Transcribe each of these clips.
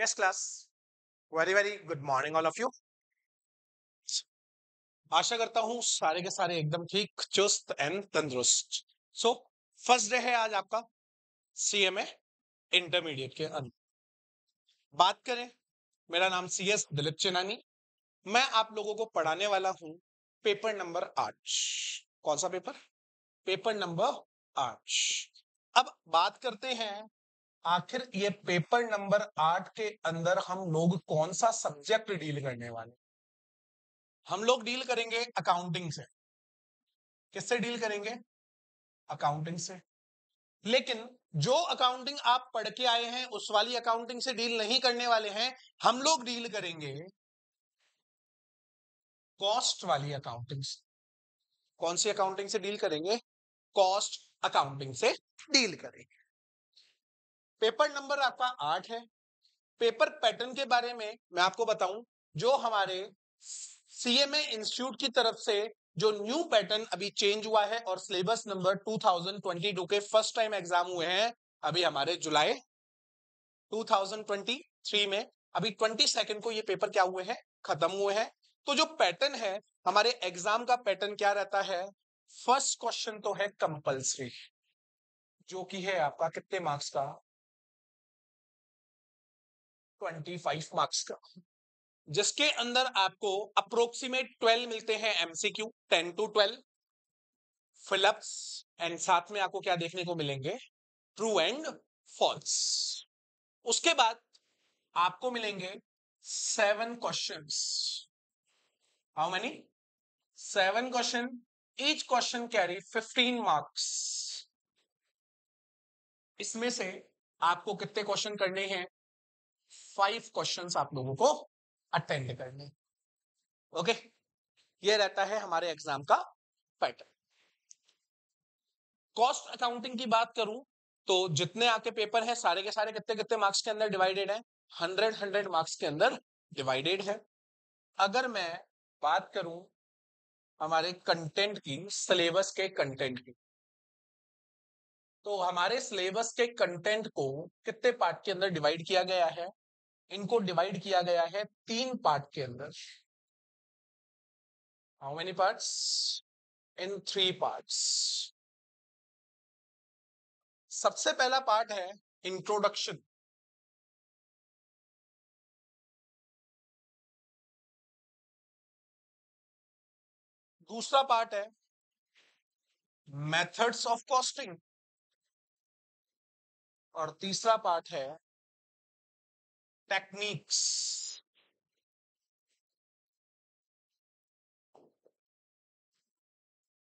Yes, class. Very, very good morning, all of you. आशा करता हूँ सारे के सारे एकदम ठीक चुस्त एंड तंदुरुस्त सो फर्स्ट डे है आज आपका सी इंटरमीडिएट के अंदर बात करें मेरा नाम सी एस दिलीप चेनानी मैं आप लोगों को पढ़ाने वाला हूं पेपर नंबर आठ कौन सा पेपर पेपर नंबर आठ अब बात करते हैं आखिर ये पेपर नंबर आठ के अंदर हम लोग कौन सा सब्जेक्ट डील करने वाले हम लोग डील करेंगे अकाउंटिंग से किससे डील करेंगे अकाउंटिंग से लेकिन जो अकाउंटिंग आप पढ़ के आए हैं उस वाली अकाउंटिंग से डील नहीं करने वाले हैं हम लोग डील करेंगे कॉस्ट वाली अकाउंटिंग से कौन सी अकाउंटिंग से डील करेंगे कॉस्ट अकाउंटिंग से डील करेंगे पेपर नंबर आपका आठ है पेपर पैटर्न के बारे में मैं आपको बताऊं जो हमारे सीएमए इंस्टीट्यूट की तरफ से जो न्यू पैटर्न अभी चेंज हुआ है और सिलेबस नंबर 2022 के फर्स्ट टाइम एग्जाम हुए हैं अभी हमारे जुलाई 2023 में अभी 22 को ये पेपर क्या हुए हैं खत्म हुए हैं तो जो पैटर्न है हमारे एग्जाम का पैटर्न क्या रहता है फर्स्ट क्वेश्चन तो है कंपल्सरी जो कि है आपका कितने मार्क्स का ट्वेंटी फाइव मार्क्स का जिसके अंदर आपको अप्रोक्सीमेट ट्वेल्व मिलते हैं MCQ ten to twelve fill ups and साथ में आपको क्या देखने को मिलेंगे ट्रू एंड फॉल्स उसके बाद आपको मिलेंगे seven question how many seven question each question carry fifteen marks इसमें से आपको कितने क्वेश्चन करने हैं फाइव क्वेश्चन आप लोगों को अटेंड करने ओके okay? ये रहता है हमारे एग्जाम का पैटर्न कॉस्ट अकाउंटिंग की बात करूं तो जितने आपके पेपर हैं सारे के सारे कितने कितने मार्क्स के अंदर डिवाइडेड है हंड्रेड हंड्रेड मार्क्स के अंदर डिवाइडेड है अगर मैं बात करूं हमारे कंटेंट की सिलेबस के कंटेंट की तो हमारे सिलेबस के कंटेंट को कितने पार्ट के अंदर डिवाइड किया गया है इनको डिवाइड किया गया है तीन पार्ट के अंदर how many parts in three parts सबसे पहला पार्ट है इंट्रोडक्शन दूसरा पार्ट है मेथड्स ऑफ कॉस्टिंग और तीसरा पार्ट है techniques.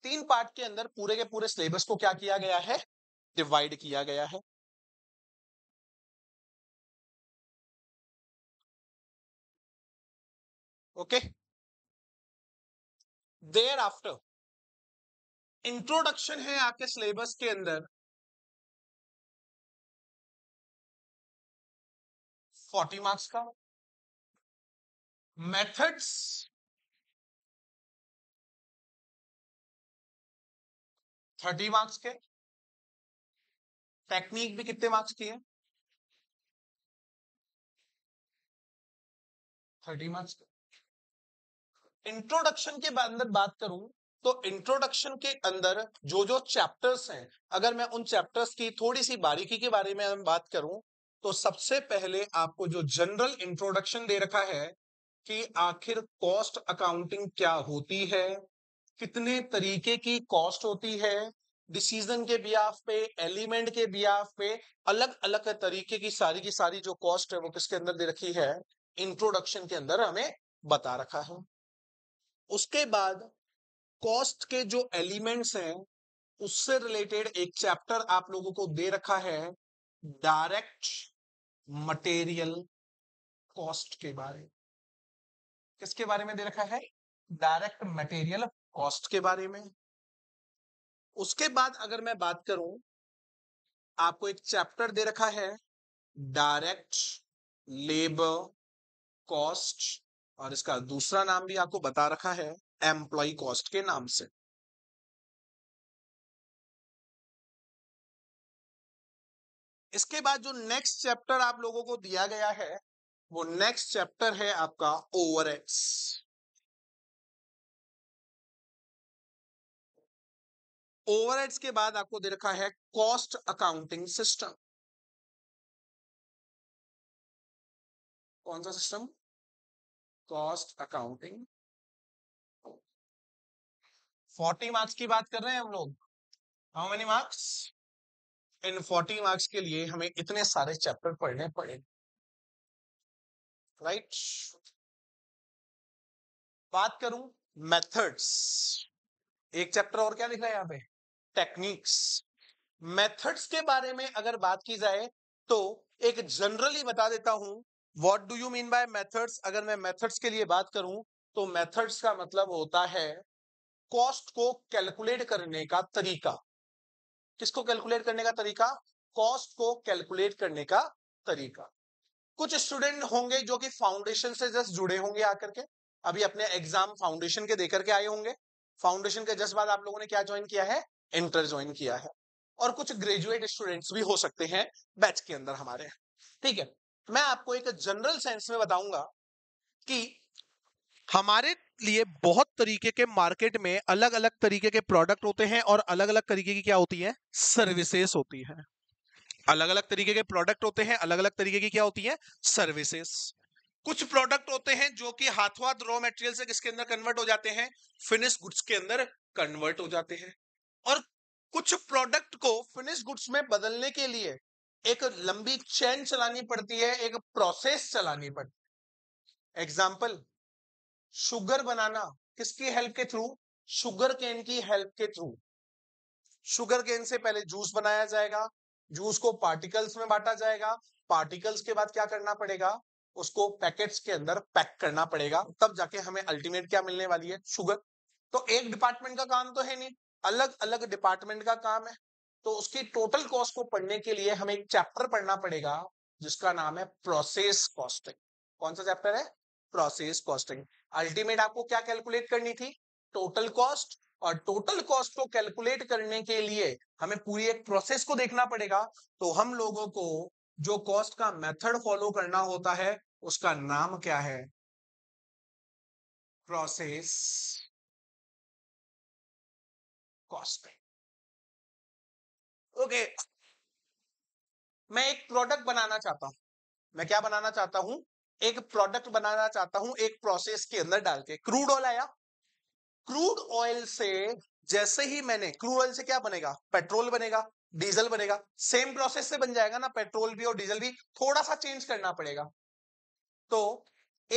तीन पार्ट के अंदर पूरे के पूरे सिलेबस को क्या किया गया है डिवाइड किया गया है ओके देयर आफ्टर इंट्रोडक्शन है आपके सिलेबस के अंदर फोर्टी मार्क्स का मेथड्स थर्टी मार्क्स के टेक्निक भी कितने मार्क्स की है थर्टी मार्क्स के इंट्रोडक्शन के अंदर बात करूं तो इंट्रोडक्शन के अंदर जो जो चैप्टर्स हैं अगर मैं उन चैप्टर्स की थोड़ी सी बारीकी के बारे में बात करूं तो सबसे पहले आपको जो जनरल इंट्रोडक्शन दे रखा है कि आखिर कॉस्ट अकाउंटिंग क्या होती है कितने तरीके की कॉस्ट होती है डिसीजन के बियाफ पे एलिमेंट के बियाफ पे अलग अलग तरीके की सारी की सारी जो कॉस्ट है वो किसके अंदर दे रखी है इंट्रोडक्शन के अंदर हमें बता रखा है उसके बाद कॉस्ट के जो एलिमेंट्स हैं उससे रिलेटेड एक चैप्टर आप लोगों को दे रखा है डायरेक्ट मटेरियल कॉस्ट के बारे किसके बारे में दे रखा है डायरेक्ट मटेरियल कॉस्ट के बारे में उसके बाद अगर मैं बात करूं आपको एक चैप्टर दे रखा है डायरेक्ट लेबर कॉस्ट और इसका दूसरा नाम भी आपको बता रखा है एम्प्लॉय कॉस्ट के नाम से इसके बाद जो नेक्स्ट चैप्टर आप लोगों को दिया गया है वो नेक्स्ट चैप्टर है आपका ओवर ओवरहेड्स के बाद आपको दे रखा है कॉस्ट अकाउंटिंग सिस्टम कौन सा system cost accounting forty marks की बात कर रहे हैं हम लोग how many marks in forty marks के लिए हमें इतने सारे चैप्टर पढ़ने पड़े राइट बात करूं मेथड्स एक चैप्टर और क्या रहा है यहां पे टेक्निक्स मेथड्स के बारे में अगर बात की जाए तो एक जनरली बता देता हूं what do you mean by methods अगर मैं मेथड्स के लिए बात करूं तो मेथड्स का मतलब होता है कॉस्ट को कैलकुलेट करने का तरीका किसको कैलकुलेट करने का तरीका कॉस्ट को कैलकुलेट करने का तरीका कुछ स्टूडेंट होंगे जो कि फाउंडेशन से जस्ट जुड़े होंगे आकर के अभी अपने एग्जाम फाउंडेशन के देकर के आए होंगे फाउंडेशन के जस्ट बाद आप लोगों ने क्या ज्वाइन किया है इंटर ज्वाइन किया है और कुछ ग्रेजुएट स्टूडेंट्स भी हो सकते हैं बैच के अंदर हमारे ठीक है मैं आपको एक जनरल सेंस में बताऊंगा कि हमारे लिए बहुत तरीके के मार्केट में अलग अलग तरीके के प्रोडक्ट होते हैं और अलग अलग तरीके की क्या होती है सर्विसेस होती है अलग अलग तरीके के प्रोडक्ट होते हैं अलग अलग तरीके की क्या होती है सर्विसेस कुछ प्रोडक्ट होते हैं जो कि हाथों हाथ रॉ मेटेरियल से किसके अंदर कन्वर्ट हो जाते हैं फिनिश गुड्स के अंदर कन्वर्ट हो जाते हैं और कुछ प्रोडक्ट को फिनिश गुड्स में बदलने के लिए एक लंबी चैन चलानी पड़ती है एक प्रोसेस चलानी पड़ती है एग्जाम्पल शुगर बनाना किसकी हेल्प के थ्रू शुगर केन की हेल्प के थ्रू शुगर केन से पहले जूस बनाया जाएगा जूस को पार्टिकल्स में बांटा जाएगा पार्टिकल्स के बाद क्या करना पड़ेगा उसको पैकेट्स के अंदर पैक करना पड़ेगा तब जाके हमें अल्टीमेट क्या मिलने वाली है शुगर तो एक डिपार्टमेंट का काम तो है नहीं अलग अलग डिपार्टमेंट का काम है तो उसकी टोटल कॉस्ट को पढ़ने के लिए हमें एक चैप्टर पढ़ना पड़ेगा जिसका नाम है प्रोसेस कॉस्टिंग कौन सा चैप्टर है प्रोसेस कॉस्टिंग अल्टीमेट आपको क्या कैलकुलेट करनी थी टोटल कॉस्ट और टोटल कॉस्ट को कैलकुलेट करने के लिए हमें पूरी एक प्रोसेस को देखना पड़ेगा तो हम लोगों को जो कॉस्ट का मेथड फॉलो करना होता है उसका नाम क्या है प्रोसेस कॉस्ट ओके मैं एक प्रोडक्ट बनाना चाहता हूं मैं क्या बनाना चाहता हूं एक प्रोडक्ट बनाना चाहता हूं एक प्रोसेस के अंदर डाल के क्रूड ऑयल आया क्रूड ऑयल से जैसे ही मैंने क्रूड ऑयल से क्या बनेगा पेट्रोल बनेगा डीजल बनेगा सेम प्रोसेस से बन जाएगा ना पेट्रोल भी और डीजल भी थोड़ा सा चेंज करना पड़ेगा तो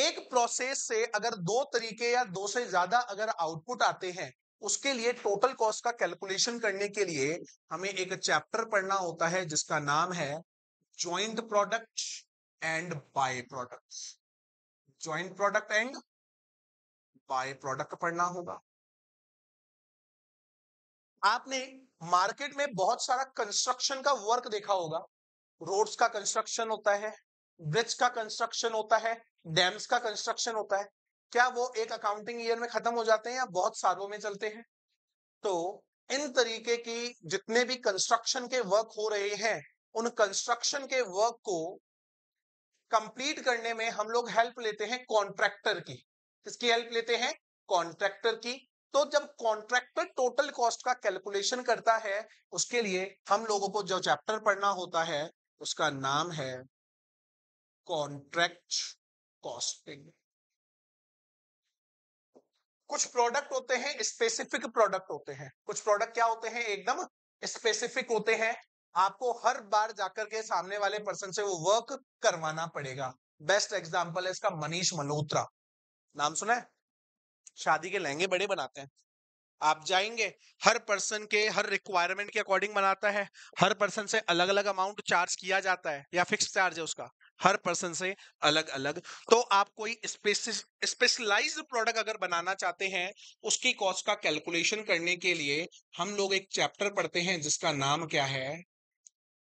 एक प्रोसेस से अगर दो तरीके या दो से ज्यादा अगर आउटपुट आते हैं उसके लिए टोटल कॉस्ट का कैलकुलेशन करने के लिए हमें एक चैप्टर पढ़ना होता है जिसका नाम है joint product and by product joint product and by product पढ़ना होगा आपने मार्केट में बहुत सारा कंस्ट्रक्शन का वर्क देखा होगा रोड्स का कंस्ट्रक्शन होता है ब्रिज का कंस्ट्रक्शन होता है डैम्स का कंस्ट्रक्शन होता है क्या वो एक अकाउंटिंग ईयर में खत्म हो जाते हैं या बहुत सालों में चलते हैं तो इन तरीके की जितने भी कंस्ट्रक्शन के वर्क हो रहे हैं उन कंस्ट्रक्शन के वर्क को कंप्लीट करने में हम लोग हेल्प लेते हैं कॉन्ट्रैक्टर की किसकी हेल्प लेते हैं कॉन्ट्रैक्टर की तो जब कॉन्ट्रैक्टर टोटल कॉस्ट का कैलकुलेशन करता है उसके लिए हम लोगों को जो चैप्टर पढ़ना होता है उसका नाम है कॉन्ट्रैक्ट कॉस्टिंग कुछ प्रोडक्ट होते हैं स्पेसिफिक प्रोडक्ट होते हैं कुछ प्रोडक्ट क्या होते हैं एकदम स्पेसिफिक होते हैं आपको हर बार जाकर के सामने वाले पर्सन से वो वर्क करवाना पड़ेगा बेस्ट एग्जाम्पल है इसका मनीष मल्होत्रा नाम सुना है शादी के लहंगे बड़े बनाते हैं आप जाएंगे हर पर्सन के हर रिक्वायरमेंट के अकॉर्डिंग बनाता है हर पर्सन से अलग अलग अमाउंट चार्ज किया जाता है या फिक्स चार्ज है उसका हर पर्सन से अलग अलग तो आप कोई स्पेशलाइज प्रोडक्ट अगर बनाना चाहते हैं उसकी कॉस्ट का कैलकुलेशन करने के लिए हम लोग एक चैप्टर पढ़ते हैं जिसका नाम क्या है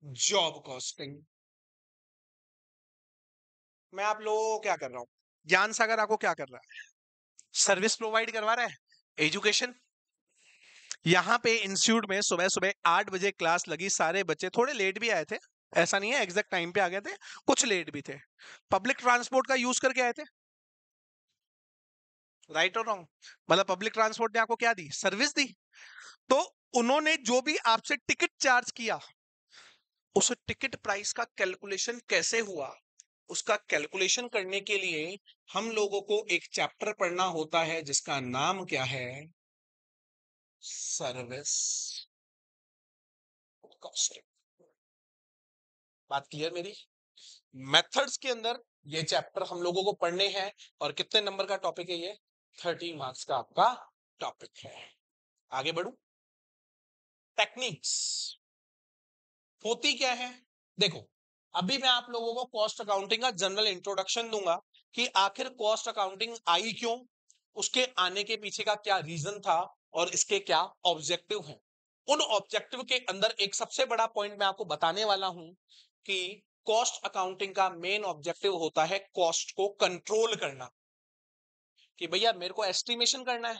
जॉब कॉस्टिंग मैं आप लोगों को क्या कर रहा हूं ज्ञान सागर आपको क्या कर रहा है सर्विस प्रोवाइड करवा रहा है एजुकेशन यहाँ पे इंस्टीट्यूट में सुबह सुबह आठ बजे क्लास लगी सारे बच्चे थोड़े लेट भी आए थे ऐसा नहीं है एग्जैक्ट टाइम पे आ गए थे कुछ लेट भी थे पब्लिक ट्रांसपोर्ट का यूज करके आए थे राइट और रॉन्ग मतलब पब्लिक ट्रांसपोर्ट ने आपको क्या दी सर्विस दी तो उन्होंने जो भी आपसे टिकट चार्ज किया उस टिकट प्राइस का कैलकुलेशन कैसे हुआ उसका कैलकुलेशन करने के लिए हम लोगों को एक चैप्टर पढ़ना होता है जिसका नाम क्या है सर्विस कॉस्टिंग बात क्लियर मेरी मेथड्स के अंदर ये चैप्टर हम लोगों को पढ़ने हैं और कितने नंबर का टॉपिक है ये थर्टी मार्क्स का आपका टॉपिक है आगे बढ़ू टेक्निक्स होती क्या है देखो अभी मैं आप लोगों को कॉस्ट अकाउंटिंग का जनरल इंट्रोडक्शन दूंगा कि आखिर कॉस्ट अकाउंटिंग आई क्यों उसके आने के पीछे का क्या रीजन था और इसके क्या ऑब्जेक्टिव हैं उन ऑब्जेक्टिव के अंदर एक सबसे बड़ा पॉइंट मैं आपको बताने वाला हूं कि कॉस्ट अकाउंटिंग का मेन ऑब्जेक्टिव होता है कॉस्ट को कंट्रोल करना कि भैया मेरे को एस्टिमेशन करना है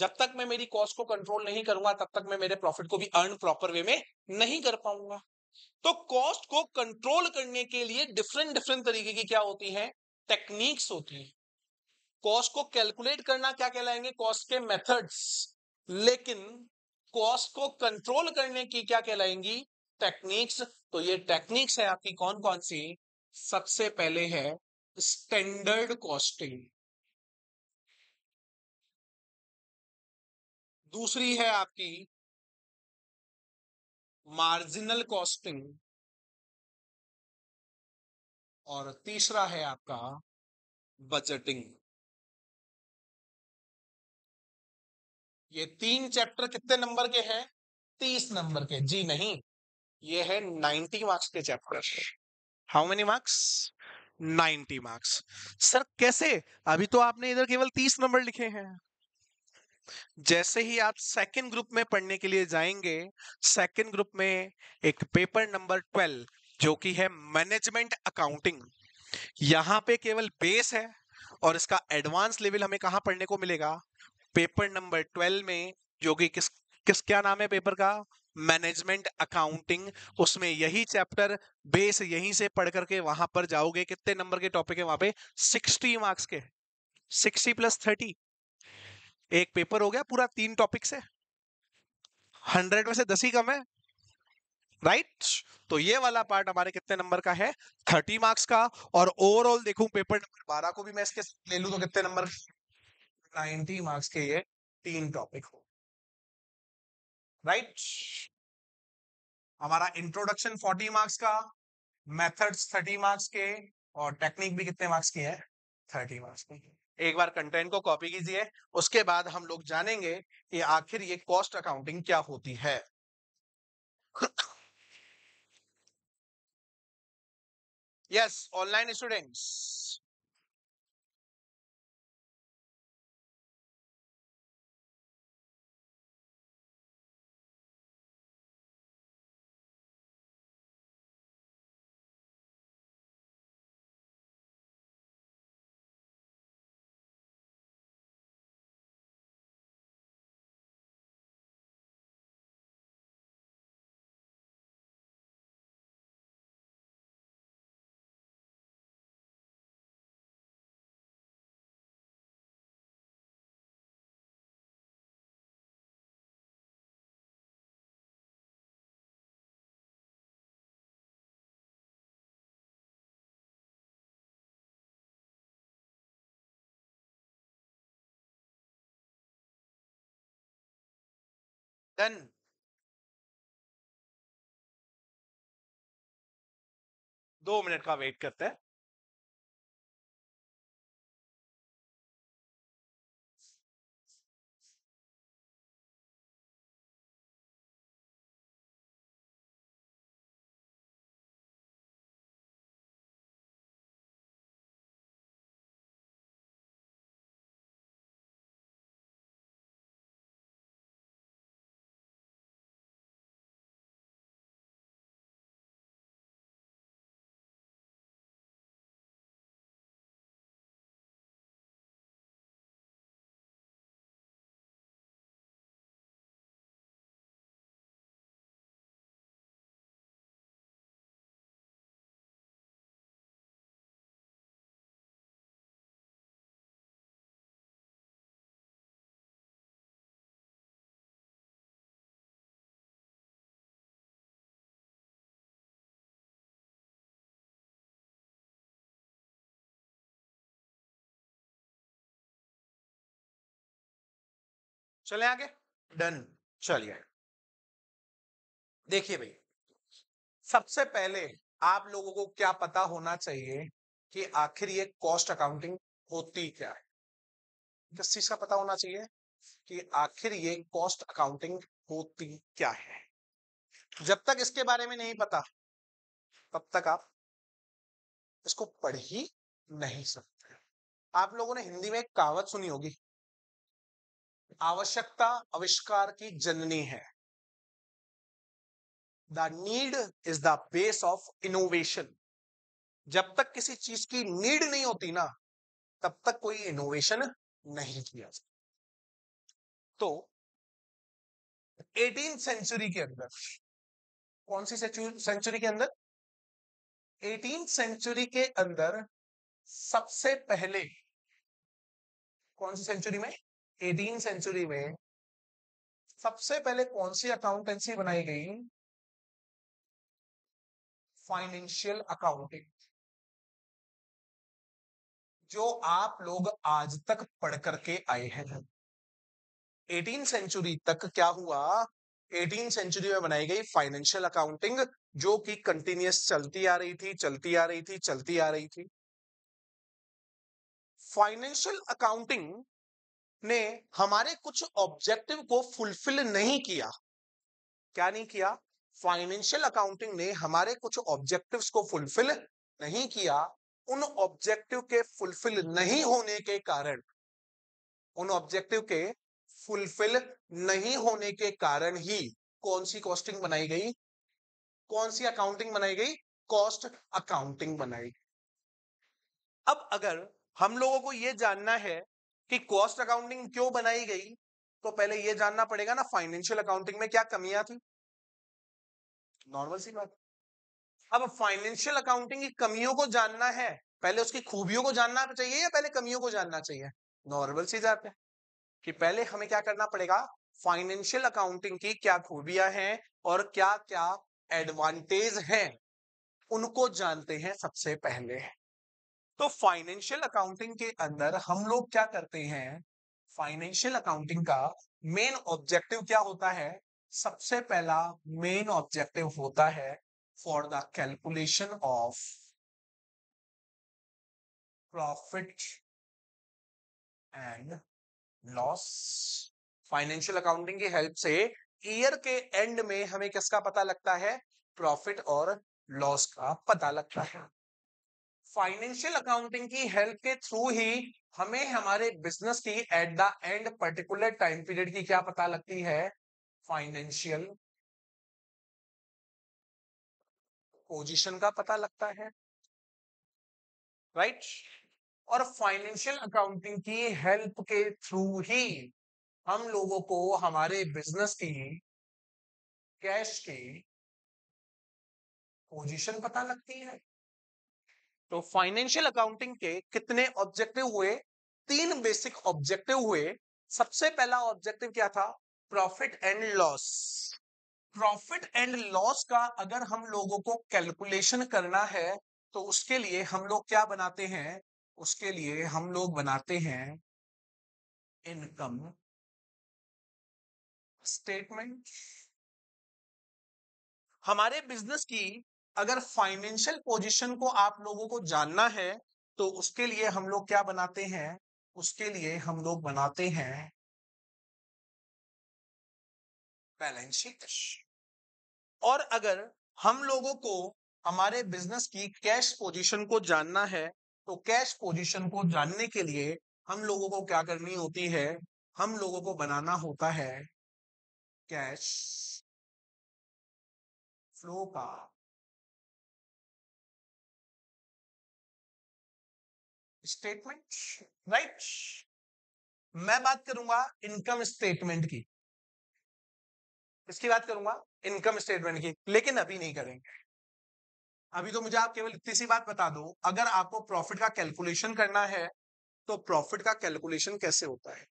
जब तक मैं मेरी कॉस्ट को कंट्रोल नहीं करूंगा तब तक मैं मेरे प्रॉफिट को भी अर्न प्रॉपर वे में नहीं कर पाऊंगा तो कॉस्ट को कंट्रोल करने के लिए डिफरेंट डिफरेंट तरीके की क्या होती है टेक्निक्स होती है कॉस्ट को कैलकुलेट करना क्या कहलाएंगे कॉस्ट के मेथड्स लेकिन कॉस्ट को कंट्रोल करने की क्या कहलाएंगी टेक्निक्स तो ये टेक्निक्स है आपकी कौन कौन सी सबसे पहले है स्टैंडर्ड कॉस्टिंग दूसरी है आपकी मार्जिनल कॉस्टिंग और तीसरा है आपका बजटिंग ये तीन चैप्टर कितने नंबर के हैं तीस नंबर के जी नहीं ये है नाइन्टी मार्क्स के chapter how many marks ninety marks sir कैसे अभी तो आपने इधर केवल तीस नंबर लिखे हैं जैसे ही आप सेकंड ग्रुप में पढ़ने के लिए जाएंगे सेकंड ग्रुप में एक पेपर नंबर ट्वेल्व जो कि है मैनेजमेंट अकाउंटिंग यहां पे केवल बेस है और इसका एडवांस लेवल हमें कहां पढ़ने को मिलेगा पेपर नंबर ट्वेल्व में जो कि किस किस क्या नाम है पेपर का मैनेजमेंट अकाउंटिंग उसमें यही चैप्टर बेस यहीं से पढ़ करके वहां पर जाओगे कितने नंबर के टॉपिक है वहां पे सिक्सटी मार्क्स के सिक्सटी प्लस थर्टी एक पेपर हो गया पूरा तीन टॉपिक से हंड्रेड में से दस ही कम है राइट right? तो ये वाला पार्ट हमारे कितने नंबर का है थर्टी मार्क्स का और ओवरऑल देखू पेपर नंबर बारह को भी मैं इसके ले लू तो कितने नंबर नाइनटी मार्क्स के ये तीन टॉपिक हो राइट right? हमारा इंट्रोडक्शन फोर्टी मार्क्स का मेथड्स थर्टी मार्क्स के और टेक्निक भी कितने मार्क्स की है थर्टी मार्क्स की एक बार कंटेंट को कॉपी कीजिए उसके बाद हम लोग जानेंगे कि आखिर ये कॉस्ट अकाउंटिंग क्या होती है यस ऑनलाइन स्टूडेंट्स तन दो मिनट का वेट करते हैं चले आगे डन चलिए देखिए भाई सबसे पहले आप लोगों को क्या पता होना चाहिए कि आखिर ये कॉस्ट अकाउंटिंग होती क्या है किस चीज का पता होना चाहिए कि आखिर ये कॉस्ट अकाउंटिंग होती क्या है जब तक इसके बारे में नहीं पता तब तक आप इसको पढ़ ही नहीं सकते आप लोगों ने हिंदी में एक कहावत सुनी होगी आवश्यकता आविष्कार की जननी है the need is the base of innovation जब तक किसी चीज की नीड नहीं होती ना तब तक कोई इनोवेशन नहीं किया जाता तो एटीन सेंचुरी के अंदर कौन सी सेंचुरी के अंदर एटीन सेंचुरी के अंदर सबसे पहले कौन सी सेंचुरी में एटीन सेंचुरी में सबसे पहले कौन सी अकाउंटेंसी बनाई गई फाइनेंशियल अकाउंटिंग जो आप लोग आज तक पढ़ करके आए हैं एटीन सेंचुरी तक क्या हुआ एटीन सेंचुरी में बनाई गई फाइनेंशियल अकाउंटिंग जो कि कंटिन्यूस चलती आ रही थी चलती आ रही थी चलती आ रही थी फाइनेंशियल अकाउंटिंग ने हमारे कुछ ऑब्जेक्टिव को फुलफिल नहीं किया क्या नहीं किया फाइनेंशियल अकाउंटिंग ने हमारे कुछ ऑब्जेक्टिव्स को फुलफिल नहीं किया उन ऑब्जेक्टिव के फुलफिल नहीं होने के कारण उन ऑब्जेक्टिव के फुलफिल नहीं होने के कारण ही कौन सी कॉस्टिंग बनाई गई कौन सी अकाउंटिंग बनाई गई कॉस्ट अकाउंटिंग बनाई गई अब अगर हम लोगों को यह जानना है कि कॉस्ट अकाउंटिंग क्यों बनाई गई तो पहले यह जानना पड़ेगा ना फाइनेंशियल अकाउंटिंग में क्या कमियां थी नॉर्मल सी बात अब फाइनेंशियल अकाउंटिंग की कमियों को जानना है पहले उसकी खूबियों को जानना चाहिए या पहले कमियों को जानना चाहिए नॉर्मल सी बात है कि पहले हमें क्या करना पड़ेगा फाइनेंशियल अकाउंटिंग की क्या खूबियां हैं और क्या क्या एडवांटेज हैं उनको जानते हैं सबसे पहले है। तो फाइनेंशियल अकाउंटिंग के अंदर हम लोग क्या करते हैं फाइनेंशियल अकाउंटिंग का मेन ऑब्जेक्टिव क्या होता है सबसे पहला मेन ऑब्जेक्टिव होता है for the calculation of profit and loss financial accounting की हेल्प से ईयर के एंड में हमें किसका पता लगता है प्रॉफिट और लॉस का पता लगता है फाइनेंशियल अकाउंटिंग की हेल्प के थ्रू ही हमें हमारे बिजनेस की at the end particular time period की क्या पता लगती है फाइनेंशियल पोजीशन का पता लगता है राइट right? और फाइनेंशियल अकाउंटिंग की हेल्प के थ्रू ही हम लोगों को हमारे बिजनेस की कैश की पोजीशन पता लगती है तो फाइनेंशियल अकाउंटिंग के कितने ऑब्जेक्टिव हुए तीन बेसिक ऑब्जेक्टिव हुए सबसे पहला ऑब्जेक्टिव क्या था profit and loss profit and loss का अगर हम लोगों को कैलकुलेशन करना है तो उसके लिए हम लोग क्या बनाते हैं उसके लिए हम लोग बनाते हैं इनकम स्टेटमेंट हमारे बिजनेस की अगर फाइनेंशियल पोजीशन को आप लोगों को जानना है तो उसके लिए हम लोग क्या बनाते हैं उसके लिए हम लोग बनाते हैं बैलेंस शीट और अगर हम लोगों को हमारे बिजनेस की कैश पोजीशन को जानना है तो कैश पोजीशन को जानने के लिए हम लोगों को क्या करनी होती है हम लोगों को बनाना होता है कैश फ्लो का स्टेटमेंट राइट मैं बात करूंगा इनकम स्टेटमेंट की इसकी बात करूंगा इनकम स्टेटमेंट की लेकिन अभी नहीं करेंगे अभी तो मुझे आप केवल इतनी सी बात बता दो अगर आपको प्रॉफिट का कैलकुलेशन करना है तो प्रॉफिट का कैलकुलेशन कैसे होता है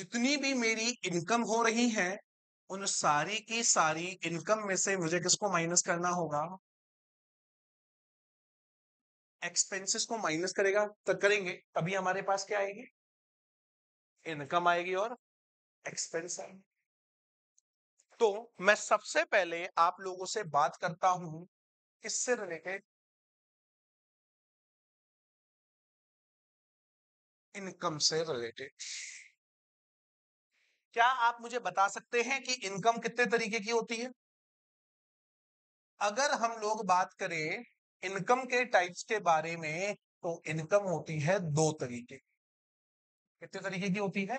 जितनी भी मेरी इनकम हो रही है उन सारी की सारी इनकम में से मुझे किसको माइनस करना होगा एक्सपेंसेस को माइनस करेगा तो करेंगे तभी हमारे पास क्या आएगी इनकम आएगी और एक्सपेंस आएंगे तो मैं सबसे पहले आप लोगों से बात करता हूं किससे रिलेटेड इनकम से रिलेटेड क्या आप मुझे बता सकते हैं कि इनकम कितने तरीके की होती है अगर हम लोग बात करें इनकम के टाइप्स के बारे में तो इनकम होती है दो तरीके की कितने तरीके की होती है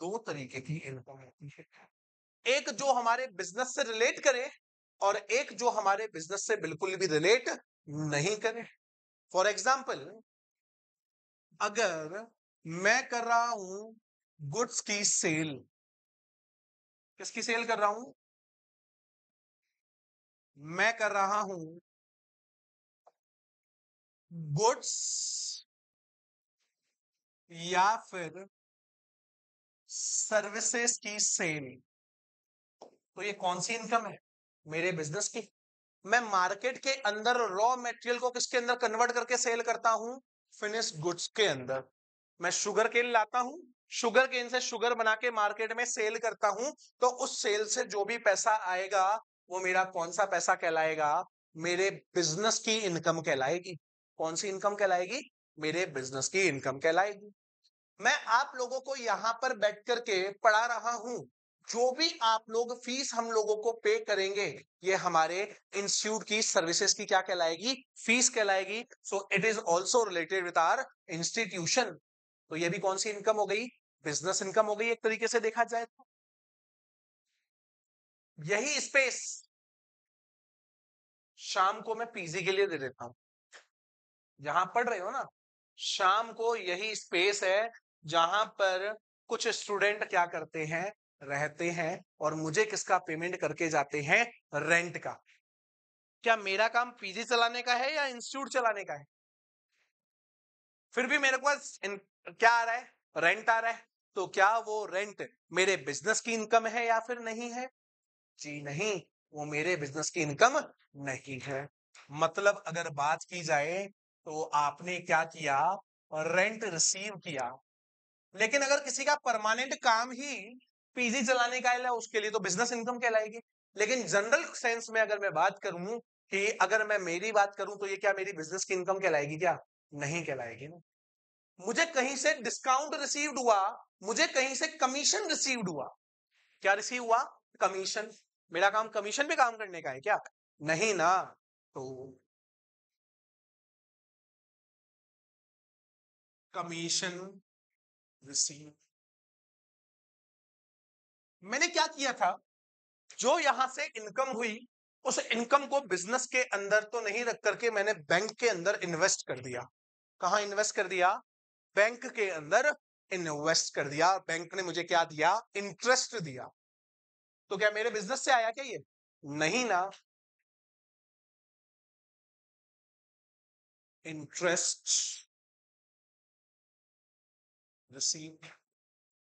दो तरीके की इनकम होती है एक जो हमारे बिजनेस से रिलेट करे और एक जो हमारे बिजनेस से बिल्कुल भी रिलेट नहीं करे फॉर एग्जाम्पल अगर मैं कर रहा हूं गुड्स की सेल किसकी सेल कर रहा हूं मैं कर रहा हूं गुड्स या फिर सर्विसेज की सेल तो ये कौन सी इनकम है मेरे बिजनेस की मैं मार्केट के अंदर रॉ मेटेरियल को किसके अंदर कन्वर्ट करके सेल करता हूं फिनिश गुड्स के अंदर मैं शुगर केन लाता हूं शुगर केन से शुगर बना के मार्केट में सेल करता हूं तो उस सेल से जो भी पैसा आएगा वो मेरा कौन सा पैसा कहलाएगा मेरे बिजनेस की इनकम कहलाएगी कौन सी इनकम कहलाएगी मेरे बिजनेस की इनकम कहलाएगी मैं आप लोगों को यहाँ पर बैठ करके पढ़ा रहा हूँ जो भी आप लोग फीस हम लोगों को पे करेंगे ये हमारे इंस्टीट्यूट की सर्विसेज की क्या कहलाएगी फीस कहलाएगी so it is also related with our institution तो ये भी कौन सी इनकम हो गई बिजनेस इनकम हो गई एक तरीके से देखा जाए तो यही स्पेस शाम को मैं पीजी के लिए दे देता हूं जहां पढ़ रहे हो ना शाम को यही स्पेस है जहां पर कुछ स्टूडेंट क्या करते हैं रहते हैं और मुझे किसका पेमेंट करके जाते हैं रेंट का क्या मेरा काम पीजी चलाने का है या इंस्टीट्यूट चलाने का है फिर भी मेरे पास क्या आ रहा है रेंट आ रहा है तो क्या वो रेंट मेरे बिजनेस की इनकम है या फिर नहीं है जी नहीं वो मेरे बिजनेस की इनकम नहीं है मतलब अगर बात की जाए तो आपने क्या किया रेंट रिसीव किया लेकिन अगर किसी का परमानेंट काम ही पीजी चलाने का है उसके लिए तो बिजनेस इनकम कहलाएगी लेकिन जनरल सेंस में अगर मैं बात करूं कि अगर मैं मेरी बात करूं तो ये क्या मेरी बिजनेस की इनकम कहलाएगी क्या नहीं कहलाएगी ना मुझे कहीं से डिस्काउंट रिसीव्ड हुआ मुझे कहीं से कमीशन रिसीव्ड हुआ क्या रिसीव हुआ कमीशन मेरा काम कमीशन पे काम करने का है क्या नहीं ना तो कमीशन रिसीव मैंने क्या किया था जो यहां से इनकम हुई उस इनकम को बिजनेस के अंदर तो नहीं रख करके मैंने बैंक के अंदर इन्वेस्ट कर दिया कहा इन्वेस्ट कर दिया बैंक के अंदर इन्वेस्ट कर दिया बैंक ने मुझे क्या दिया इंटरेस्ट दिया तो क्या मेरे बिजनेस से आया क्या ये नहीं ना इंटरेस्ट रिसीव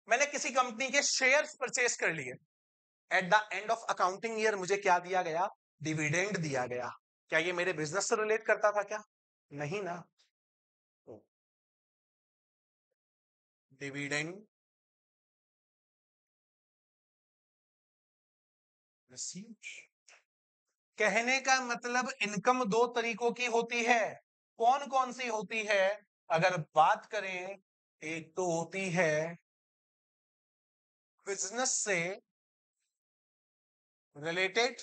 मैंने किसी कंपनी के शेयर्स परचेस कर लिए at the end of accounting year मुझे क्या दिया गया डिविडेंड दिया गया क्या ये मेरे बिजनेस से रिलेट करता था क्या नहीं ना डिविडेंड oh. रिसीव कहने का मतलब इनकम दो तरीकों की होती है कौन कौन सी होती है अगर बात करें एक तो होती है बिजनेस से रिलेटेड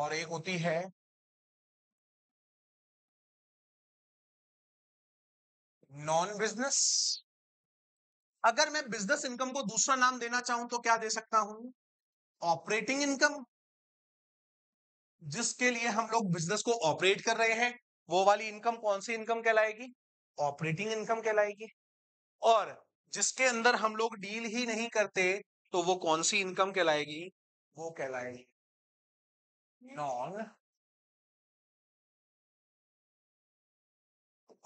और एक होती है नॉन बिजनेस अगर मैं बिजनेस इनकम को दूसरा नाम देना चाहूं तो क्या दे सकता हूं ऑपरेटिंग इनकम जिसके लिए हम लोग बिजनेस को ऑपरेट कर रहे हैं वो वाली इनकम कौन सी इनकम कहलाएगी ऑपरेटिंग इनकम कहलाएगी और जिसके अंदर हम लोग डील ही नहीं करते तो वो कौन सी इनकम कहलाएगी वो कहलाएगी नॉन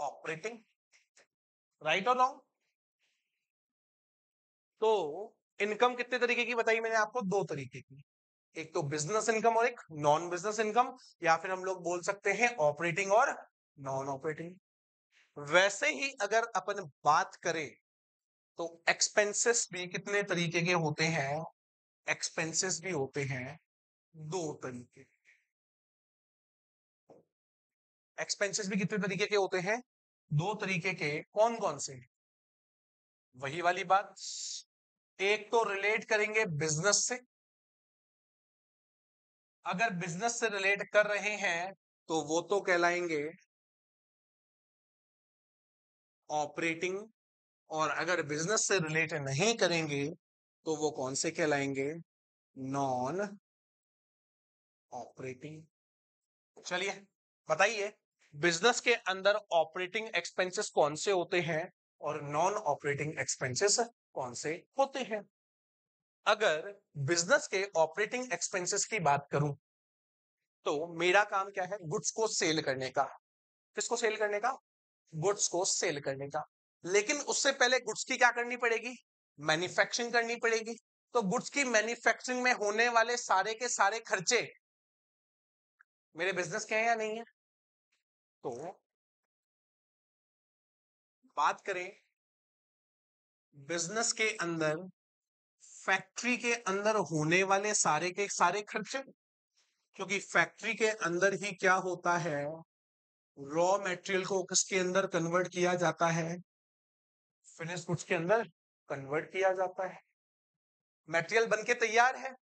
ऑपरेटिंग राइट और नॉन तो इनकम कितने तरीके की बताई मैंने आपको दो तरीके की एक तो बिजनेस इनकम और एक नॉन बिजनेस इनकम या फिर हम लोग बोल सकते हैं ऑपरेटिंग और नॉन ऑपरेटिंग वैसे ही अगर अपन बात करें तो एक्सपेंसेस भी कितने तरीके के होते हैं एक्सपेंसेस भी होते हैं दो तरीके एक्सपेंसेस भी कितने तरीके के होते हैं दो तरीके के कौन कौन से वही वाली बात एक तो रिलेट करेंगे बिजनेस से अगर बिजनेस से रिलेट कर रहे हैं तो वो तो कहलाएंगे ऑपरेटिंग और अगर बिजनेस से रिलेटेड नहीं करेंगे तो वो कौन से कहलाएंगे नॉन ऑपरेटिंग चलिए बताइए बिजनेस के अंदर ऑपरेटिंग एक्सपेंसेस कौन से होते हैं और नॉन ऑपरेटिंग एक्सपेंसेस कौन से होते हैं अगर बिजनेस के ऑपरेटिंग एक्सपेंसेस की बात करूं तो मेरा काम क्या है गुड्स को सेल करने का किसको सेल करने का गुड्स को सेल करने का लेकिन उससे पहले गुड्स की क्या करनी पड़ेगी मैन्युफैक्चरिंग करनी पड़ेगी तो गुड्स की मैन्युफैक्चरिंग में होने वाले सारे के सारे खर्चे मेरे बिजनेस के हैं या नहीं है तो बात करें बिजनेस के अंदर फैक्ट्री के अंदर होने वाले सारे के सारे खर्चे क्योंकि फैक्ट्री के अंदर ही क्या होता है रॉ मेटेरियल को किसके अंदर कन्वर्ट किया जाता है फिनिश गुड्स के अंदर कन्वर्ट किया जाता है मेटेरियल बनके तैयार है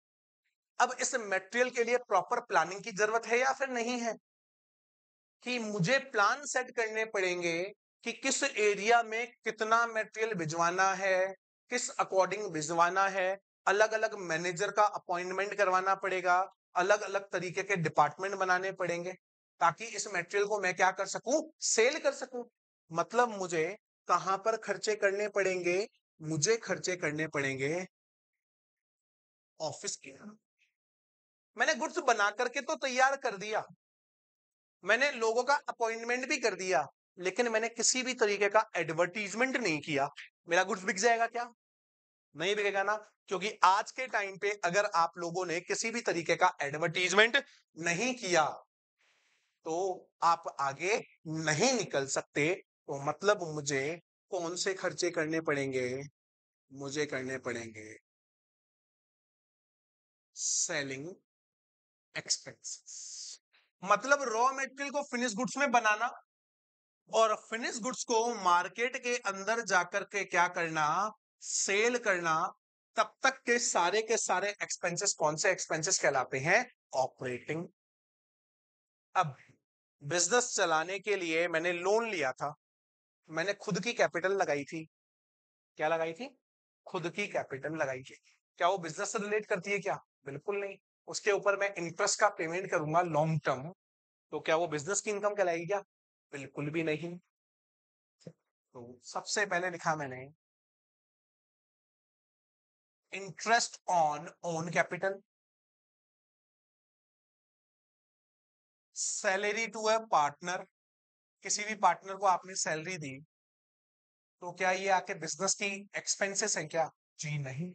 अब इस मेटेरियल के लिए प्रॉपर प्लानिंग की जरूरत है या फिर नहीं है कि मुझे प्लान सेट करने पड़ेंगे कि किस एरिया में कितना मेटेरियल भिजवाना है किस अकॉर्डिंग भिजवाना है अलग अलग मैनेजर का अपॉइंटमेंट करवाना पड़ेगा अलग अलग तरीके के डिपार्टमेंट बनाने पड़ेंगे ताकि इस मटेरियल को मैं क्या कर सकूं सेल कर सकूं मतलब मुझे कहां पर खर्चे करने पड़ेंगे मुझे खर्चे करने पड़ेंगे ऑफिस के मैंने गुड्स बना करके तो तैयार कर दिया मैंने लोगों का अपॉइंटमेंट भी कर दिया लेकिन मैंने किसी भी तरीके का एडवर्टीजमेंट नहीं किया मेरा गुड्स बिक जाएगा क्या नहीं बिकेगा ना क्योंकि आज के टाइम पे अगर आप लोगों ने किसी भी तरीके का एडवर्टीजमेंट नहीं किया तो आप आगे नहीं निकल सकते तो मतलब मुझे कौन से खर्चे करने पड़ेंगे मुझे करने पड़ेंगे सेलिंग एक्सपेंसेस मतलब रॉ मेटेरियल को फिनिश गुड्स में बनाना और फिनिश गुड्स को मार्केट के अंदर जाकर के क्या करना सेल करना तब तक के सारे के सारे एक्सपेंसेस कौन से एक्सपेंसेस कहलाते हैं ऑपरेटिंग अब बिजनेस चलाने के लिए मैंने लोन लिया था मैंने खुद की कैपिटल लगाई थी क्या लगाई थी खुद की कैपिटल लगाई थी क्या वो बिजनेस से रिलेट करती है क्या बिल्कुल नहीं उसके ऊपर मैं इंटरेस्ट का पेमेंट करूंगा लॉन्ग टर्म तो क्या वो बिजनेस की इनकम कहलाएगी क्या बिल्कुल भी नहीं तो सबसे पहले लिखा मैंने interest on own capital salary to a partner किसी भी पार्टनर को आपने सैलरी दी तो क्या ये आके बिजनेस की एक्सपेंसेस हैं क्या जी नहीं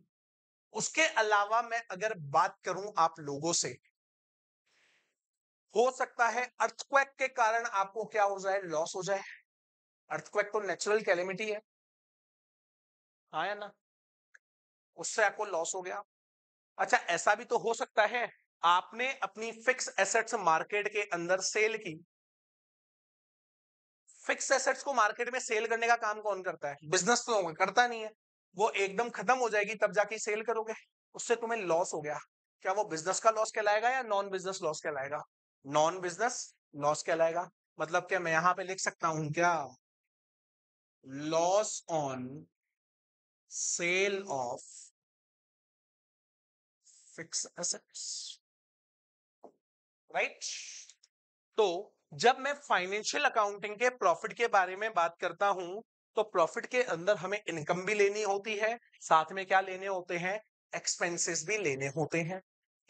उसके अलावा मैं अगर बात करूं आप लोगों से हो सकता है अर्थक्वेक के कारण आपको क्या हो जाए लॉस हो जाए अर्थक्वेक तो नेचुरल कैलिमिटी है आया हाँ ना उससे आपको लॉस हो गया अच्छा ऐसा भी तो हो सकता है आपने अपनी फिक्स एसेट्स मार्केट के अंदर सेल की फिक्स एसेट्स को मार्केट में सेल करने का काम कौन करता है बिजनेस तो करता नहीं है वो एकदम खत्म हो जाएगी तब जाके सेल करोगे उससे तुम्हें लॉस हो गया क्या वो बिजनेस का लॉस कहलाएगा या नॉन बिजनेस लॉस कहलाएगा नॉन बिजनेस लॉस कहलाएगा मतलब क्या मैं यहां पे लिख सकता हूं क्या loss on sale of fix assets right तो जब मैं फाइनेंशियल अकाउंटिंग के प्रॉफिट के बारे में बात करता हूं तो प्रॉफिट के अंदर हमें इनकम भी लेनी होती है साथ में क्या लेने होते हैं एक्सपेंसेस भी लेने होते हैं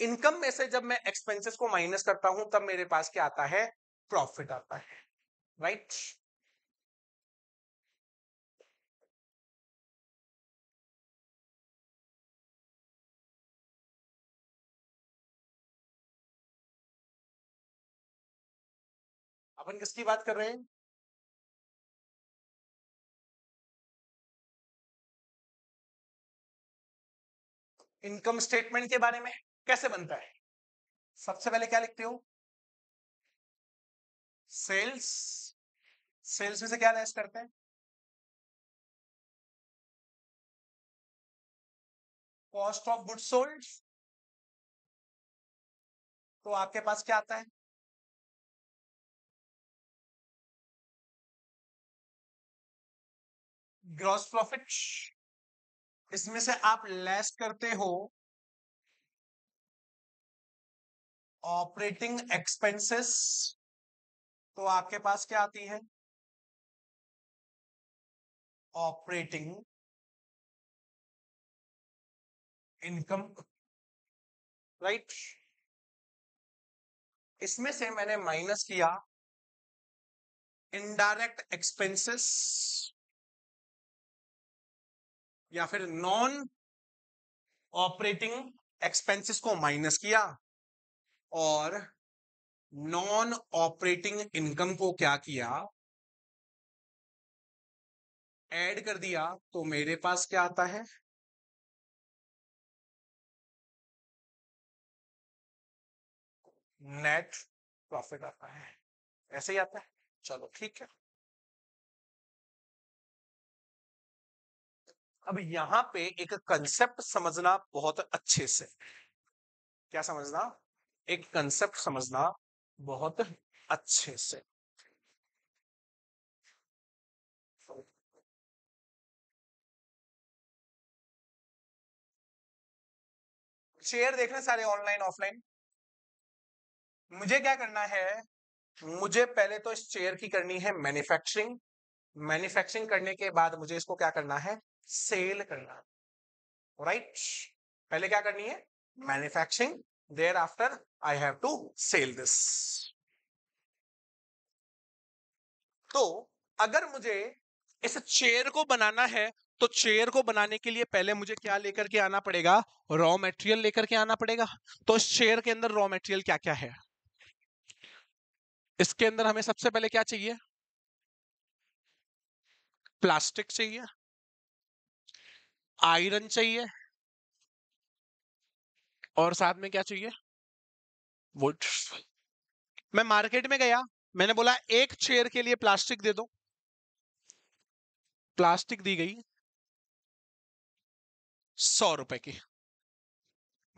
इनकम में से जब मैं एक्सपेंसेस को माइनस करता हूं तब मेरे पास क्या आता है प्रॉफिट आता है राइट right? अपन किसकी बात कर रहे हैं इनकम स्टेटमेंट के बारे में कैसे बनता है सबसे पहले क्या लिखते हो सेल्स सेल्स में से क्या लेस करते हैं कॉस्ट ऑफ गुड सोल्ड तो आपके पास क्या आता है ग्रॉस प्रॉफिट इसमें से आप लेस करते हो ऑपरेटिंग एक्सपेंसेस तो आपके पास क्या आती है ऑपरेटिंग इनकम राइट इसमें से मैंने माइनस किया इनडायरेक्ट एक्सपेंसेस या फिर नॉन ऑपरेटिंग एक्सपेंसेस को माइनस किया और नॉन ऑपरेटिंग इनकम को क्या किया ऐड कर दिया तो मेरे पास क्या आता है नेट प्रॉफिट आता है ऐसे ही आता है चलो ठीक है अब यहां पे एक कंसेप्ट समझना बहुत अच्छे से क्या समझना एक कंसेप्ट समझना बहुत अच्छे से शेयर देख रहे सारे ऑनलाइन ऑफलाइन मुझे क्या करना है मुझे पहले तो इस चेयर की करनी है मैन्युफैक्चरिंग मैन्युफैक्चरिंग करने के बाद मुझे इसको क्या करना है सेल करना राइट right? पहले क्या करनी है manufacturing thereafter I have to sell this तो अगर मुझे इस चेयर को बनाना है तो चेयर को बनाने के लिए पहले मुझे क्या लेकर के आना पड़ेगा रॉ मटेरियल लेकर के आना पड़ेगा तो इस चेयर के अंदर रॉ मटेरियल क्या क्या है इसके अंदर हमें सबसे पहले क्या चाहिए प्लास्टिक चाहिए आयरन चाहिए और साथ में क्या चाहिए वुड मैं मार्केट में गया मैंने बोला एक चेयर के लिए प्लास्टिक दे दो प्लास्टिक दी गई सौ रुपए की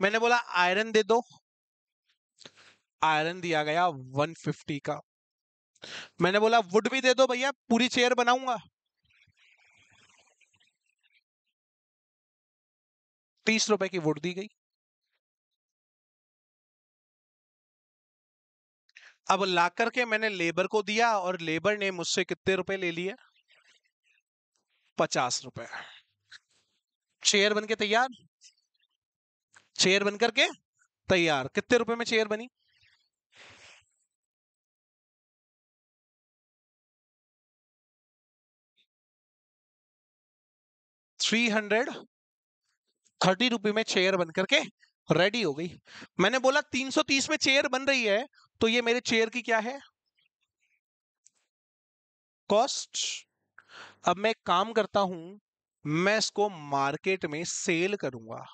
मैंने बोला आयरन दे दो आयरन दिया गया 150 का मैंने बोला वुड भी दे दो भैया पूरी चेयर बनाऊंगा तीस रुपए की वोट दी गई अब ला करके मैंने लेबर को दिया और लेबर ने मुझसे कितने रुपए ले लिए पचास रुपए चेयर बन के तैयार चेयर बन करके तैयार कितने रुपए में चेयर बनी थ्री हंड्रेड थर्टी रुपी में चेयर बन करके रेडी हो गई मैंने बोला 330 में चेयर बन रही है तो ये मेरे चेयर की क्या है कॉस्ट अब मैं काम करता हूं मैं इसको मार्केट में सेल करूंगा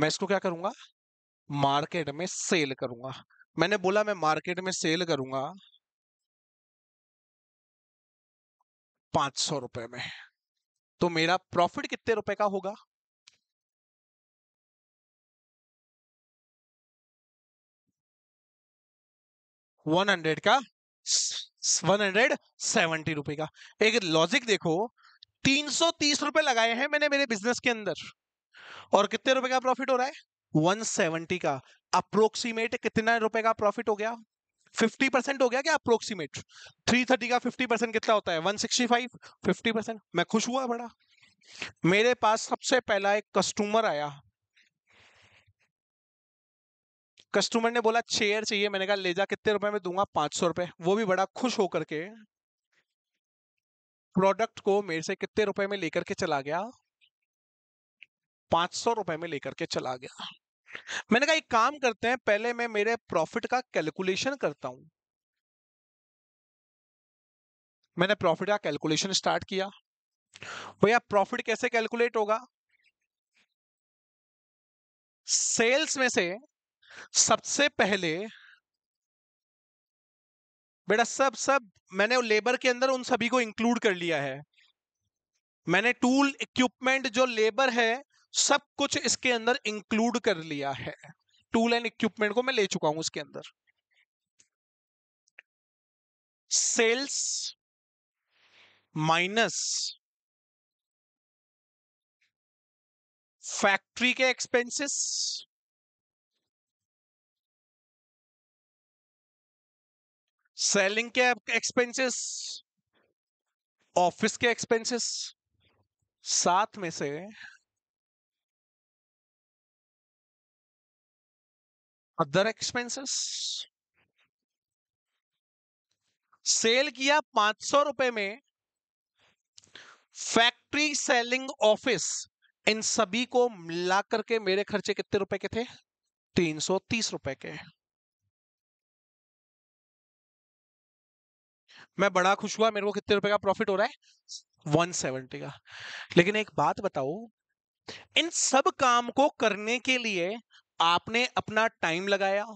मैं इसको क्या करूंगा मार्केट में सेल करूंगा मैंने बोला मैं मार्केट में सेल करूंगा पांच सौ रुपए में तो मेरा प्रॉफिट कितने रुपए का होगा वन हंड्रेड का वन हंड्रेड सेवेंटी रुपए का एक लॉजिक देखो तीन सौ तीस रुपए लगाए हैं मैंने मेरे बिजनेस के अंदर और कितने रुपए का प्रॉफिट हो रहा है वन सेवेंटी का अप्रोक्सीमेट कितना रुपए का प्रॉफिट हो गया फिफ्टी परसेंट हो गया क्या अप्रोक्सीमेट थ्री थर्टी का फिफ्टी परसेंट कितना होता है one sixty five fifty percent मैं खुश हुआ बड़ा मेरे पास सबसे पहला एक कस्टमर आया कस्टमर ने बोला चेयर चाहिए मैंने कहा ले जा कितने रुपए में दूंगा पांच सौ रुपए वो भी बड़ा खुश होकर के प्रोडक्ट को मेरे से कितने रुपए में लेकर के चला गया पांच सौ रुपए में लेकर के चला गया मैंने कहा एक काम करते हैं पहले मैं मेरे प्रॉफिट का कैलकुलेशन करता हूं मैंने प्रॉफिट का कैलकुलेशन स्टार्ट किया भैया प्रॉफिट कैसे कैलकुलेट होगा सेल्स में से सबसे पहले बेटा सब सब मैंने लेबर के अंदर उन सभी को इंक्लूड कर लिया है मैंने टूल इक्विपमेंट जो लेबर है सब कुछ इसके अंदर इंक्लूड कर लिया है टूल एंड इक्विपमेंट को मैं ले चुका हूं इसके अंदर सेल्स माइनस फैक्ट्री के एक्सपेंसेस सेलिंग के एक्सपेंसेस ऑफिस के एक्सपेंसेस साथ में से अदर एक्सपेंसेस सेल किया पांच सौ रुपए में फैक्ट्री सेलिंग ऑफिस इन सभी को मिला करके मेरे खर्चे कितने रुपए के थे तीन सौ तीस रुपए के मैं बड़ा खुश हुआ मेरे को कितने रुपए का प्रॉफिट हो रहा है 170 का लेकिन एक बात बताओ इन सब काम को करने के लिए आपने अपना टाइम लगाया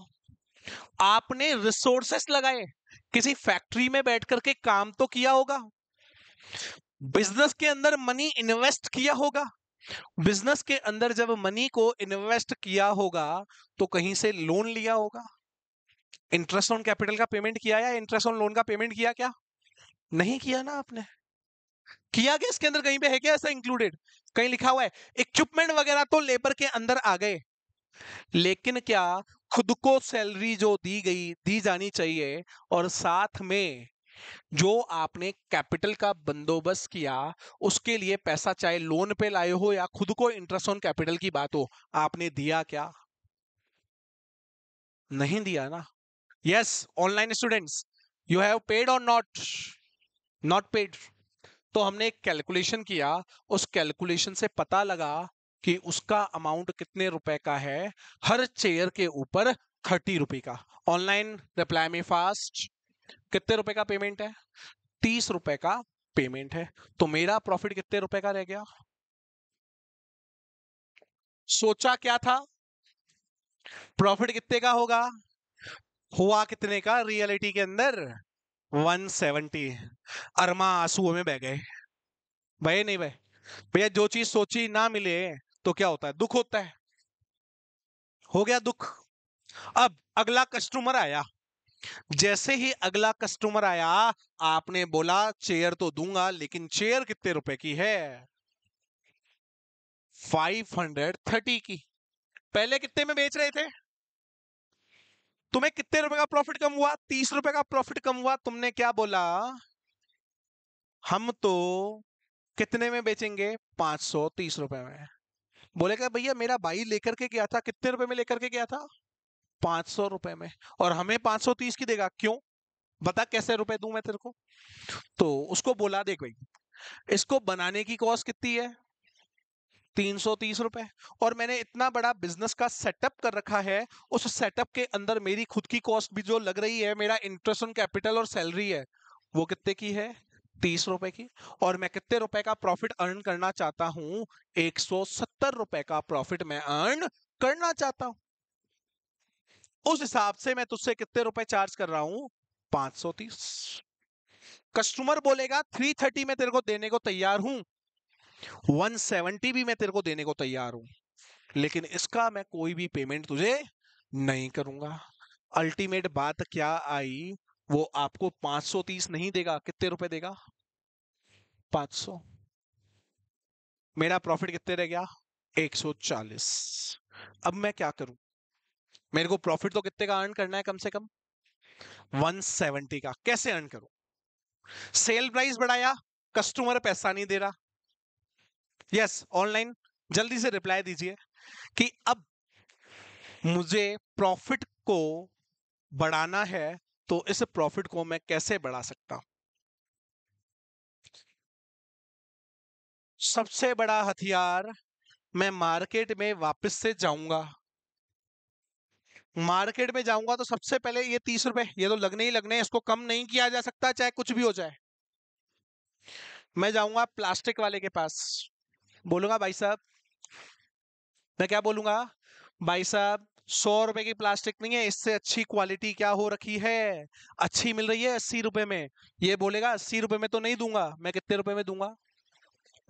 आपने रिसोर्सेस लगाए किसी फैक्ट्री में बैठ करके काम तो किया होगा बिजनेस के अंदर मनी इन्वेस्ट किया होगा बिजनेस के अंदर जब मनी को इन्वेस्ट किया होगा तो कहीं से लोन लिया होगा इंटरेस्ट ऑन कैपिटल का पेमेंट किया या इंटरेस्ट ऑन लोन का पेमेंट किया क्या नहीं किया ना आपने किया गया इसके अंदर कहीं पे है क्या ऐसा इंक्लूडेड कहीं लिखा हुआ है इक्विपमेंट वगैरह तो लेबर के अंदर आ गए लेकिन क्या खुद को सैलरी जो दी गई दी जानी चाहिए और साथ में जो आपने कैपिटल का बंदोबस्त किया उसके लिए पैसा चाहे लोन पे लाए हो या खुद को इंटरेस्ट ऑन कैपिटल की बात हो आपने दिया क्या नहीं दिया ना yes online students you have paid और नॉट नॉट पेड तो हमने एक कैलकुलेशन किया उस कैलकुलेशन से पता लगा कि उसका अमाउंट कितने रुपए का है हर चेयर के ऊपर थर्टी रुपए का ऑनलाइन रिप्लाई में फास्ट कितने रुपए का पेमेंट है तीस रुपए का पेमेंट है तो मेरा प्रॉफिट कितने रुपए का रह गया सोचा क्या था प्रॉफिट कितने का होगा हुआ कितने का रियलिटी के अंदर 170 अरमा आंसुओं में बह गए भाई नहीं भाई भैया जो चीज सोची ना मिले तो क्या होता है दुख होता है हो गया दुख अब अगला कस्टमर आया जैसे ही अगला कस्टमर आया आपने बोला चेयर तो दूंगा लेकिन चेयर कितने रुपए की है 530 की पहले कितने में बेच रहे थे तुम्हें कितने रुपए का प्रॉफिट कम हुआ तीस रुपए का प्रॉफिट कम हुआ तुमने क्या बोला हम तो कितने में बेचेंगे पांच सौ तीस रुपए में बोलेगा भैया मेरा भाई लेकर के गया था कितने रुपए में लेकर के गया था पांच सौ रुपए में और हमें पांच सौ तीस की देगा क्यों बता कैसे रुपए दू मैं तेरे को तो उसको बोला देख भाई इसको बनाने की कॉस्ट कितनी है तीन सौ तीस रुपए और मैंने इतना बड़ा बिजनेस का सेटअप कर रखा है उस सेटअप के अंदर मेरी खुद की कॉस्ट भी जो लग रही है मेरा इंटरेस्ट ऑन कैपिटल और सैलरी है वो कितने की है तीस रुपए की और मैं कितने रुपए का प्रॉफिट अर्न करना चाहता हूँ एक सौ सत्तर रुपए का प्रॉफिट मैं अर्न करना चाहता हूं उस हिसाब से मैं तुझसे कितने रुपए चार्ज कर रहा हूं पांच सौ तीस कस्टमर बोलेगा थ्री थर्टी में तेरे को देने को तैयार हूं सेवेंटी भी मैं तेरे को देने को तैयार हूं लेकिन इसका मैं कोई भी पेमेंट तुझे नहीं करूंगा अल्टीमेट बात क्या आई वो आपको 530 नहीं देगा कितने रुपए देगा 500 मेरा प्रॉफिट कितने रह गया 140 अब मैं क्या करूं मेरे को प्रॉफिट तो कितने का अर्न करना है कम से कम 170 का कैसे अर्न करूं सेल प्राइस बढ़ाया कस्टमर पैसा नहीं दे रहा यस ऑनलाइन जल्दी से रिप्लाई दीजिए कि अब मुझे प्रॉफिट को बढ़ाना है तो इस प्रॉफिट को मैं कैसे बढ़ा सकता हूं सबसे बड़ा हथियार मैं मार्केट में वापस से जाऊंगा मार्केट में जाऊंगा तो सबसे पहले ये तीस रुपए ये तो लगने ही लगने इसको कम नहीं किया जा सकता चाहे कुछ भी हो जाए मैं जाऊंगा प्लास्टिक वाले के पास बोलूंगा भाई साहब मैं क्या बोलूंगा भाई साहब सौ रुपए की प्लास्टिक नहीं है इससे अच्छी क्वालिटी क्या हो रखी है अच्छी मिल रही है अस्सी रुपए में ये बोलेगा अस्सी रुपए में तो नहीं दूंगा मैं कितने रुपए में दूंगा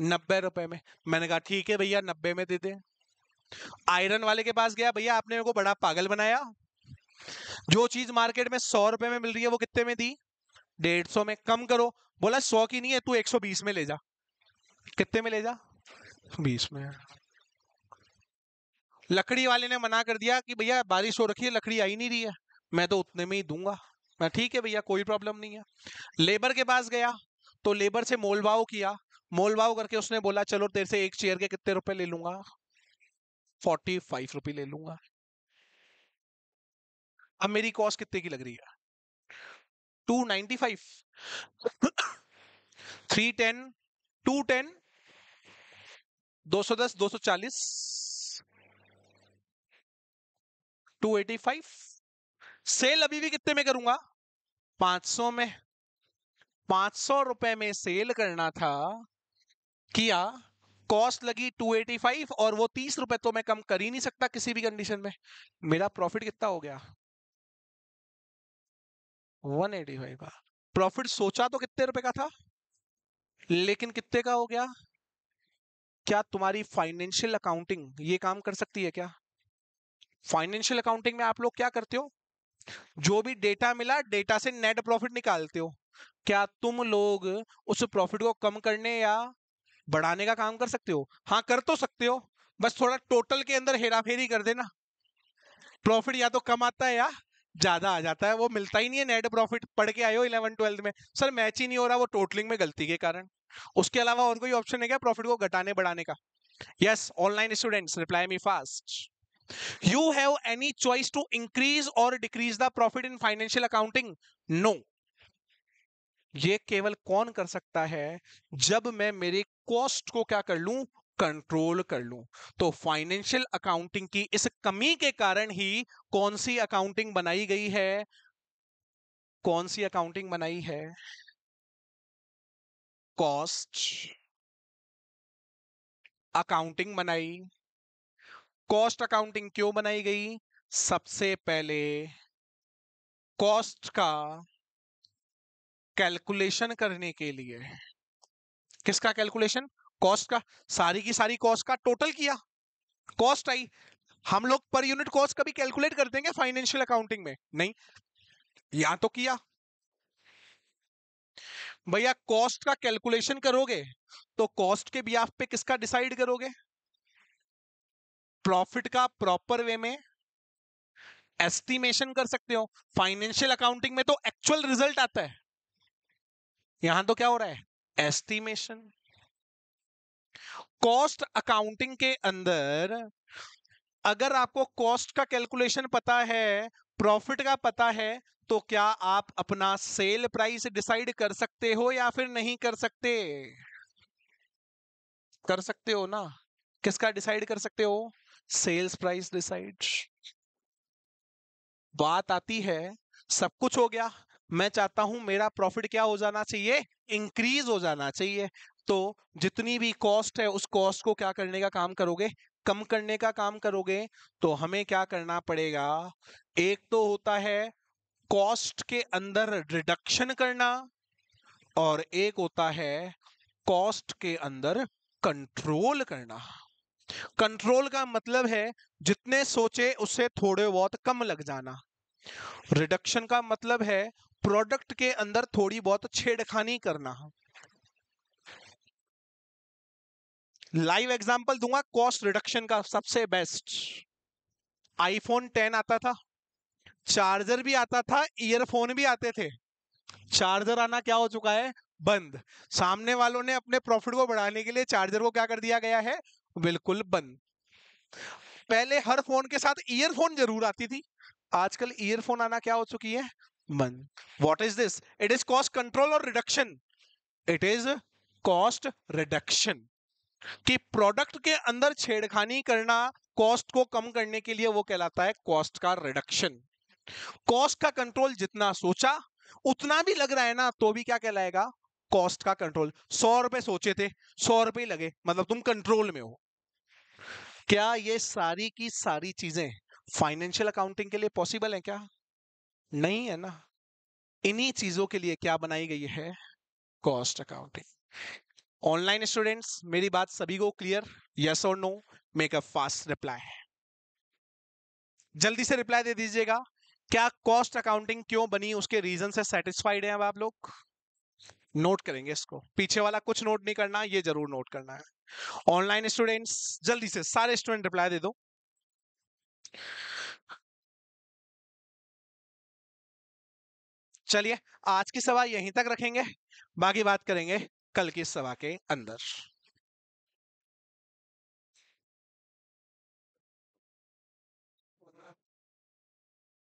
नब्बे रुपए में मैंने कहा ठीक है भैया नब्बे में दे दे आयरन वाले के पास गया भैया आपने मेरे को बड़ा पागल बनाया जो चीज मार्केट में सौ रुपए में मिल रही है वो कितने में दी डेढ़ सौ में कम करो बोला सौ की नहीं है तू एक सौ बीस में ले जा कितने में ले जा बीस में लकड़ी वाले ने मना कर दिया कि भैया बारिश हो रखी है लकड़ी आई नहीं रही है मैं तो उतने में ही दूंगा मैं ठीक है भैया कोई प्रॉब्लम नहीं है लेबर के पास गया तो लेबर से मोल भाव किया मोलभाव करके उसने बोला चलो तेरे से एक चेयर के कितने रुपए ले लूंगा फोर्टी फाइव रुपए ले लूंगा अब मेरी कॉस्ट कितने की लग रही है two ninety five three ten two ten दो सौ दस दो सौ चालीस टू एटी फाइव सेल अभी भी कितने में करूंगा पांच सौ में पांच सौ रुपए में सेल करना था किया कॉस्ट लगी 285 और वो तीस रुपए तो मैं कम कर ही नहीं सकता किसी भी कंडीशन में मेरा प्रॉफिट कितना हो गया 185 का प्रॉफिट सोचा तो कितने रुपए का था लेकिन कितने का हो गया क्या तुम्हारी फाइनेंशियल अकाउंटिंग ये काम कर सकती है क्या फाइनेंशियल अकाउंटिंग में आप लोग क्या करते हो जो भी डेटा मिला डेटा से नेट प्रॉफिट निकालते हो क्या तुम लोग उस प्रॉफिट को कम करने या बढ़ाने का काम कर सकते हो हाँ कर तो सकते हो बस थोड़ा टोटल के अंदर हेरा फेरी कर देना प्रॉफिट या तो कम आता है या ज्यादा आ जाता है वो मिलता ही नहीं है नेट प्रॉफिट पढ़ के आयो इलेवन ट्वेल्थ में सर मैच ही नहीं हो रहा वो टोटलिंग में गलती के कारण उसके अलावा और कोई ऑप्शन है क्या प्रॉफिट को घटाने बढ़ाने का yes online students reply me fast you have any choice to increase और decrease the profit in financial accounting no ये केवल कौन कर सकता है जब मैं मेरे कॉस्ट को क्या कर लूं कंट्रोल कर लूं तो फाइनेंशियल अकाउंटिंग की इस कमी के कारण ही कौन सी अकाउंटिंग बनाई गई है कौन सी अकाउंटिंग बनाई है कॉस्ट अकाउंटिंग बनाई कॉस्ट अकाउंटिंग क्यों बनाई गई सबसे पहले कॉस्ट का कैलकुलेशन करने के लिए किसका कैलकुलेशन कॉस्ट का सारी की सारी कॉस्ट का टोटल किया कॉस्ट आई हम लोग पर यूनिट कॉस्ट कभी कैलकुलेट कर देंगे फाइनेंशियल अकाउंटिंग में नहीं या तो किया भैया कॉस्ट का कैलकुलेशन करोगे तो कॉस्ट के बिहाफ पे किसका डिसाइड करोगे प्रॉफिट का प्रॉपर वे में एस्टिमेशन कर सकते हो फाइनेंशियल अकाउंटिंग में तो एक्चुअल रिजल्ट आता है यहां तो क्या हो रहा है एस्टिमेशन कॉस्ट अकाउंटिंग के अंदर अगर आपको कॉस्ट का कैलकुलेशन पता है प्रॉफिट का पता है तो क्या आप अपना सेल प्राइस डिसाइड कर सकते हो या फिर नहीं कर सकते कर सकते हो ना किसका डिसाइड कर सकते हो सेल्स प्राइस डिसाइड बात आती है सब कुछ हो गया मैं चाहता हूं मेरा प्रॉफिट क्या हो जाना चाहिए इंक्रीज हो जाना चाहिए तो जितनी भी कॉस्ट है उस कॉस्ट को क्या करने का काम करोगे कम करने का काम करोगे तो हमें क्या करना पड़ेगा एक तो होता है कॉस्ट के अंदर रिडक्शन करना और एक होता है कॉस्ट के अंदर कंट्रोल करना कंट्रोल का मतलब है जितने सोचे उससे थोड़े बहुत कम लग जाना रिडक्शन का मतलब है प्रोडक्ट के अंदर थोड़ी बहुत छेड़खानी करना लाइव एग्जांपल दूंगा कॉस्ट रिडक्शन का सबसे बेस्ट आईफोन 10 आता था चार्जर भी आता था ईयरफोन भी आते थे चार्जर आना क्या हो चुका है बंद सामने वालों ने अपने प्रॉफिट को बढ़ाने के लिए चार्जर को क्या कर दिया गया है बिल्कुल बंद पहले हर फोन के साथ ईयरफोन जरूर आती थी आजकल ईयरफोन आना क्या हो चुकी है month what is this it is cost control or reduction it is cost reduction कि प्रोडक्ट के अंदर छेड़खानी करना कॉस्ट को कम करने के लिए वो कहलाता है कॉस्ट का रिडक्शन कॉस्ट का कंट्रोल जितना सोचा उतना भी लग रहा है ना तो भी क्या कहलाएगा कॉस्ट का कंट्रोल सौ रुपए सोचे थे सौ रुपए लगे मतलब तुम कंट्रोल में हो क्या ये सारी की सारी चीजें फाइनेंशियल अकाउंटिंग के लिए पॉसिबल है क्या नहीं है ना इन्हीं चीजों के लिए क्या बनाई गई है कॉस्ट अकाउंटिंग ऑनलाइन स्टूडेंट्स मेरी बात सभी को क्लियर यस और no make a fast reply जल्दी से रिप्लाई दे दीजिएगा क्या कॉस्ट अकाउंटिंग क्यों बनी उसके रीजन से सेटिस्फाइड हैं अब आप लोग नोट करेंगे इसको पीछे वाला कुछ नोट नहीं करना ये जरूर नोट करना है ऑनलाइन स्टूडेंट्स जल्दी से सारे स्टूडेंट रिप्लाई दे दो चलिए आज की सभा यहीं तक रखेंगे बाकी बात करेंगे कल की सभा के अंदर